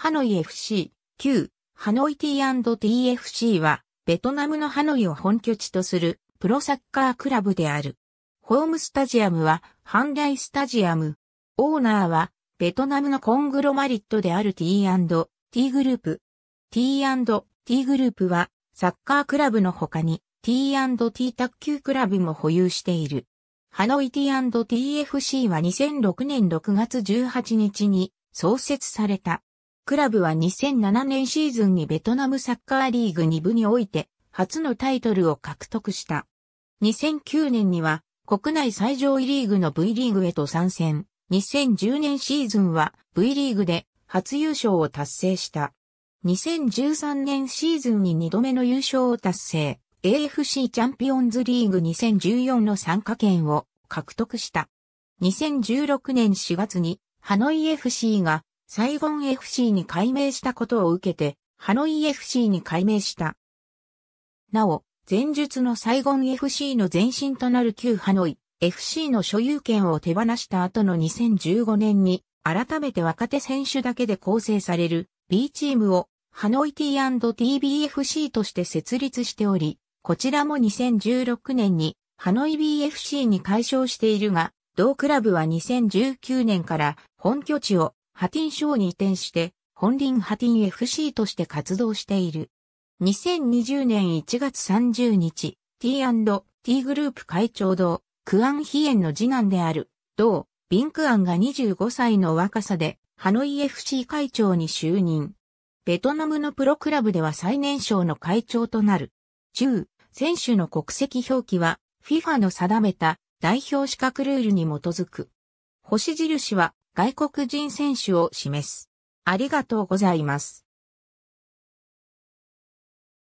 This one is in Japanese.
ハノイ FC、旧、ハノイ T&TFC は、ベトナムのハノイを本拠地とする、プロサッカークラブである。ホームスタジアムは、ハンライスタジアム。オーナーは、ベトナムのコングロマリットである T&T グループ。T&T グループは、サッカークラブの他に、T&T 卓球クラブも保有している。ハノイ T&TFC は2006年6月18日に創設された。クラブは2007年シーズンにベトナムサッカーリーグ2部において初のタイトルを獲得した。2009年には国内最上位リーグの V リーグへと参戦。2010年シーズンは V リーグで初優勝を達成した。2013年シーズンに2度目の優勝を達成。AFC チャンピオンズリーグ2014の参加権を獲得した。2016年4月にハノイ FC がサイゴン FC に改名したことを受けて、ハノイ FC に改名した。なお、前述のサイゴン FC の前身となる旧ハノイ FC の所有権を手放した後の2015年に、改めて若手選手だけで構成される B チームをハノイ T&TBFC として設立しており、こちらも2016年にハノイ BFC に解消しているが、同クラブは2019年から本拠地をハティン賞に移転して、本輪ハティン FC として活動している。2020年1月30日、T&T グループ会長同、クアン・ヒエンの次男である、同、ビンクアンが25歳の若さで、ハノイ FC 会長に就任。ベトナムのプロクラブでは最年少の会長となる。中、選手の国籍表記は、FIFA の定めた代表資格ルールに基づく。星印は、外国人選手を示す。ありがとうございます。